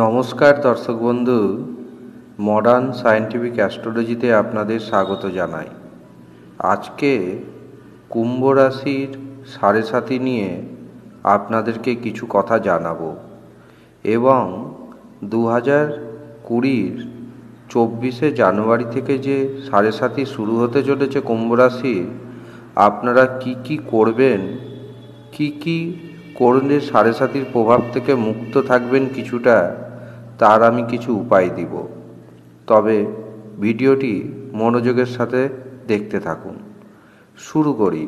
নমস্কার দর্শক বন্ধু মডার্ন সায়েন্টিফিক অ্যাস্ট্রোলজিতে আপনাদের স্বাগত জানাই আজকে কুম্ভ রাশির সাড়ে সাথী নিয়ে আপনাদেরকে কিছু কথা জানাবো এবং দু হাজার কুড়ির চব্বিশে জানুয়ারি থেকে যে সাড়ে সাথী শুরু হতে চলেছে কুম্ভ রাশির আপনারা কি কি করবেন কি কি কর্ণে সাড়ে সাতির প্রভাব থেকে মুক্ত থাকবেন কিছুটা তার আমি কিছু উপায় দিব তবে ভিডিওটি মনোযোগের সাথে দেখতে থাকুন শুরু করি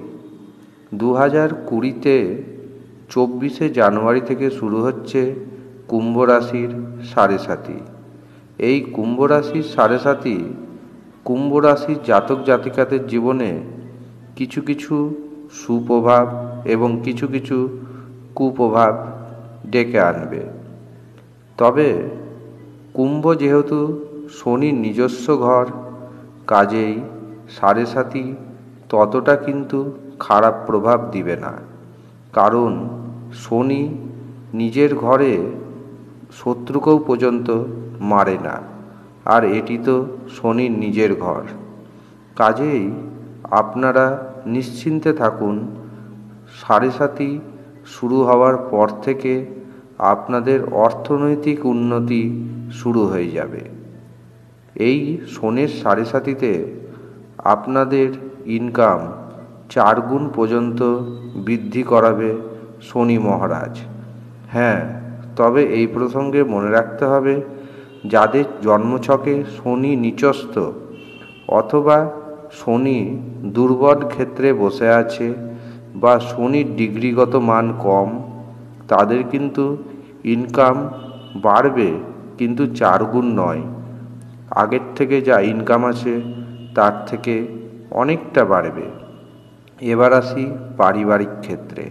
দু হাজার কুড়িতে চব্বিশে জানুয়ারি থেকে শুরু হচ্ছে কুম্ভ রাশির সাড়ে সাতি এই কুম্ভ রাশির সাড়ে সাতি কুম্ভ রাশির জাতক জাতিকাদের জীবনে কিছু কিছু সুপ্রভাব এবং কিছু কিছু কুপ্রভাব ডেকে আনবে তবে কুম্ভ যেহেতু শনির নিজস্ব ঘর কাজেই সাড়ে সাথী ততটা কিন্তু খারাপ প্রভাব দিবে না কারণ শনি নিজের ঘরে শত্রুকেও পর্যন্ত মারে না আর এটি তো শনির নিজের ঘর কাজেই আপনারা নিশ্চিন্তে থাকুন সাড়ে সাথী শুরু হওয়ার পর থেকে আপনাদের অর্থনৈতিক উন্নতি শুরু হয়ে যাবে এই সোনের সাড়ে সাতিতে আপনাদের ইনকাম চারগুণ পর্যন্ত বৃদ্ধি করাবে শনি মহারাজ হ্যাঁ তবে এই প্রসঙ্গে মনে রাখতে হবে যাদের জন্মছকে শনি নিচস্ত অথবা শনি দুর্বল ক্ষেত্রে বসে আছে বা শনির ডিগ্রিগত মান কম তাদের কিন্তু ইনকাম বাড়বে কিন্তু চারগুণ নয় আগের থেকে যা ইনকাম আছে তার থেকে অনেকটা বাড়বে এবার আসি পারিবারিক ক্ষেত্রে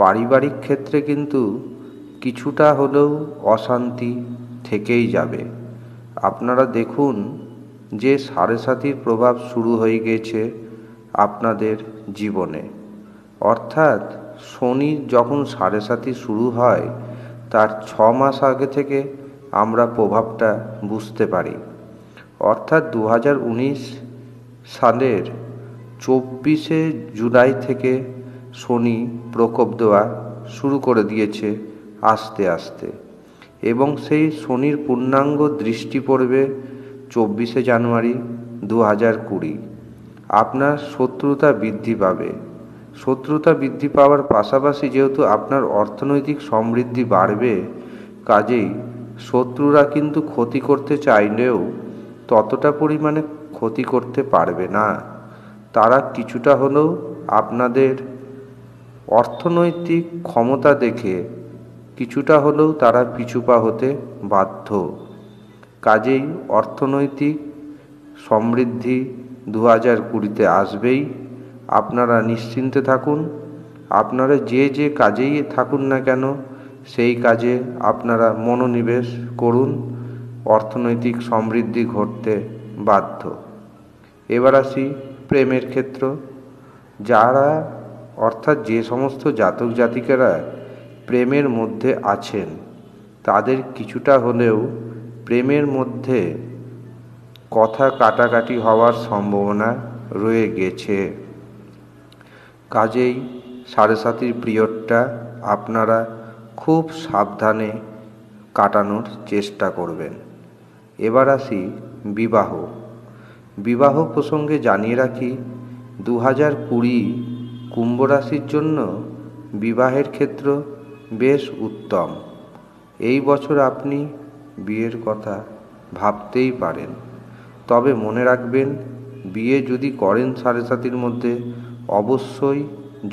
পারিবারিক ক্ষেত্রে কিন্তু কিছুটা হলেও অশান্তি থেকেই যাবে আপনারা দেখুন যে সাড়ে সাতির প্রভাব শুরু হয়ে গেছে আপনাদের জীবনে অর্থাৎ শনি যখন সাড়ে সাতি শুরু হয় তার ছ মাস আগে থেকে আমরা প্রভাবটা বুঝতে পারি অর্থাৎ দু সালের চব্বিশে জুলাই থেকে শনি প্রকোপ দেওয়া শুরু করে দিয়েছে আস্তে আস্তে এবং সেই শনির পূর্ণাঙ্গ দৃষ্টি পড়বে চব্বিশে জানুয়ারি দু হাজার কুড়ি আপনার শত্রুতা বৃদ্ধি পাবে শত্রুতা বৃদ্ধি পাওয়ার পাশাপাশি যেহেতু আপনার অর্থনৈতিক সমৃদ্ধি বাড়বে কাজেই শত্রুরা কিন্তু ক্ষতি করতে চাইলেও ততটা পরিমাণে ক্ষতি করতে পারবে না তারা কিছুটা হলেও আপনাদের অর্থনৈতিক ক্ষমতা দেখে কিছুটা হলেও তারা পিছুপা হতে বাধ্য কাজেই অর্থনৈতিক সমৃদ্ধি দু হাজার কুড়িতে আসবেই আপনারা নিশ্চিন্তে থাকুন আপনারা যে যে কাজেই থাকুন না কেন সেই কাজে আপনারা মনোনিবেশ করুন অর্থনৈতিক সমৃদ্ধি ঘটতে বাধ্য এবার আসি প্রেমের ক্ষেত্র যারা অর্থাৎ যে সমস্ত জাতক জাতিকেরা প্রেমের মধ্যে আছেন তাদের কিছুটা হলেও প্রেমের মধ্যে কথা কাটাকাটি হওয়ার সম্ভাবনা রয়ে গেছে কাজেই সাড়ে পিরিয়ডটা আপনারা খুব সাবধানে কাটানোর চেষ্টা করবেন এবার আসি বিবাহ বিবাহ প্রসঙ্গে জানিয়ে রাখি দু হাজার কুড়ি কুম্ভরাশির জন্য বিবাহের ক্ষেত্র বেশ উত্তম এই বছর আপনি বিয়ের কথা ভাবতেই পারেন তবে মনে রাখবেন বিয়ে যদি করেন সাড়ে সাতির মধ্যে অবশ্যই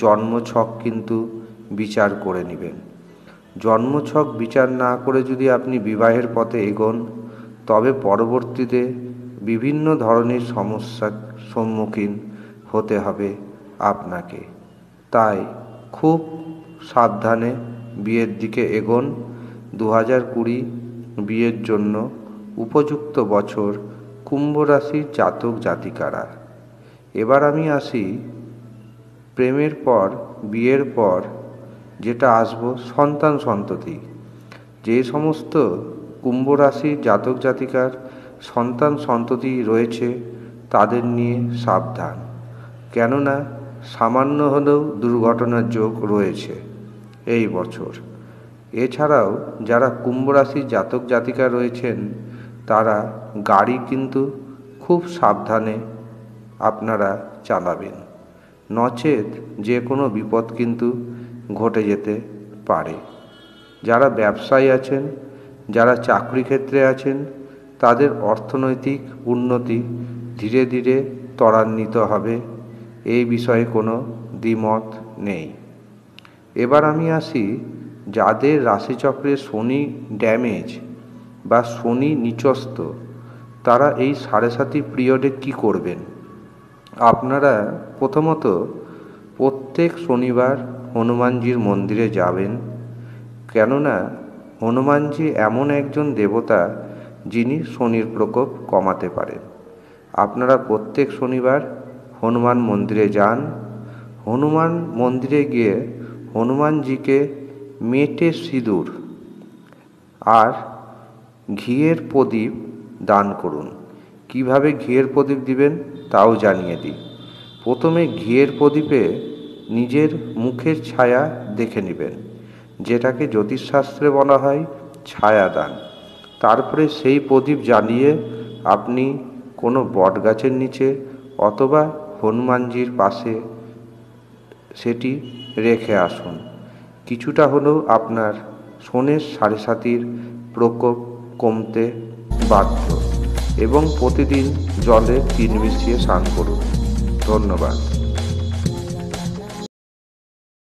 জন্মছক কিন্তু বিচার করে নেবেন জন্মছক বিচার না করে যদি আপনি বিবাহের পথে এগোন তবে পরবর্তীতে বিভিন্ন ধরনের সমস্যার সম্মুখীন হতে হবে আপনাকে তাই খুব সাবধানে বিয়ের দিকে এগোন দু হাজার কুড়ি বিয়ের জন্য উপযুক্ত বছর কুম্ভরাশির জাতক জাতিকারা এবার আমি আসি প্রেমের পর বিয়ের পর যেটা আসবো সন্তান সন্ততি যে সমস্ত কুম্ভ রাশি জাতক জাতিকার সন্তান সন্ততি রয়েছে তাদের নিয়ে সাবধান কেননা সামান্য হলেও দুর্ঘটনার যোগ রয়েছে এই বছর এছাড়াও যারা কুম্ভ রাশি জাতক জাতিকা রয়েছেন তারা গাড়ি কিন্তু খুব সাবধানে আপনারা চালাবেন নচেত যে কোনো বিপদ কিন্তু ঘটে যেতে পারে যারা ব্যবসায়ী আছেন যারা চাকরি ক্ষেত্রে আছেন তাদের অর্থনৈতিক উন্নতি ধীরে ধীরে ত্বরান্বিত হবে এই বিষয়ে কোনো দ্বিমত নেই এবার আমি আসি যাদের রাশিচক্রে শনি ড্যামেজ বা শনি নিচস্ত তারা এই সাড়ে সাতি পিরিয়ডে কী করবেন আপনারা প্রথমত প্রত্যেক শনিবার হনুমানজির মন্দিরে যাবেন কেননা হনুমানজি এমন একজন দেবতা যিনি শনির প্রকোপ কমাতে পারেন আপনারা প্রত্যেক শনিবার হনুমান মন্দিরে যান হনুমান মন্দিরে গিয়ে হনুমানজিকে মেটে সিঁদুর আর ঘিয়ের প্রদীপ দান করুন কিভাবে ঘিয়ের প্রদীপ দিবেন তাও জানিয়ে দিই প্রথমে ঘিয়ের প্রদীপে নিজের মুখের ছায়া দেখে নেবেন যেটাকে জ্যোতিষশাস্ত্রে বলা হয় ছায়াদান তারপরে সেই প্রদীপ জ্বালিয়ে আপনি কোনো বট গাছের নিচে অথবা হনুমানজির পাশে সেটি রেখে আসুন কিছুটা হলেও আপনার সোনের সাড়ে সাতির প্রকোপ কমতে বাধ্য এবং প্রতিদিন জলে তিন মিশিয়ে স্নান করুন ধন্যবাদ